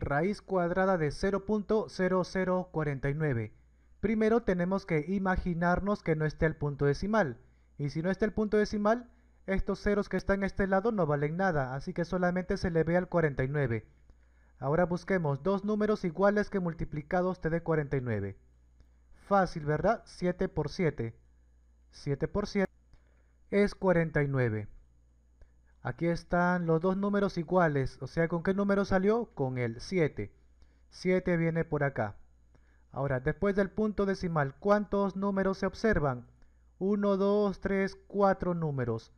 raíz cuadrada de 0.0049. Primero tenemos que imaginarnos que no esté el punto decimal. Y si no está el punto decimal, estos ceros que están a este lado no valen nada, así que solamente se le ve al 49. Ahora busquemos dos números iguales que multiplicados te dé 49. Fácil, ¿verdad? 7 por 7. 7 por 7 es 49. Aquí están los dos números iguales, o sea, ¿con qué número salió? Con el 7. 7 viene por acá. Ahora, después del punto decimal, ¿cuántos números se observan? 1, 2, 3, 4 números.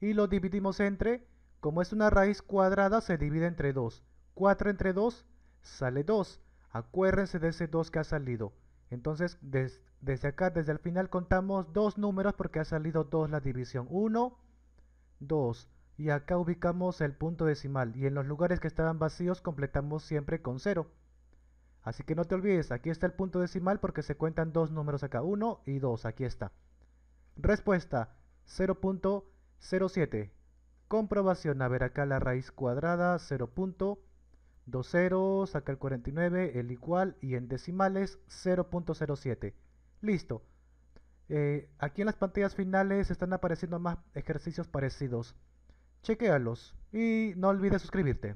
Y lo dividimos entre, como es una raíz cuadrada, se divide entre 2. 4 entre 2 sale 2. Acuérdense de ese 2 que ha salido. Entonces, desde acá, desde el final, contamos dos números porque ha salido 2 la división. 1, 2 y acá ubicamos el punto decimal y en los lugares que estaban vacíos completamos siempre con 0. Así que no te olvides, aquí está el punto decimal porque se cuentan dos números acá, 1 y 2, aquí está. Respuesta 0.07. Comprobación, a ver acá la raíz cuadrada 0.20, saca el 49, el igual y en decimales 0.07. Listo. Eh, aquí en las pantallas finales están apareciendo más ejercicios parecidos chequéalos y no olvides suscribirte.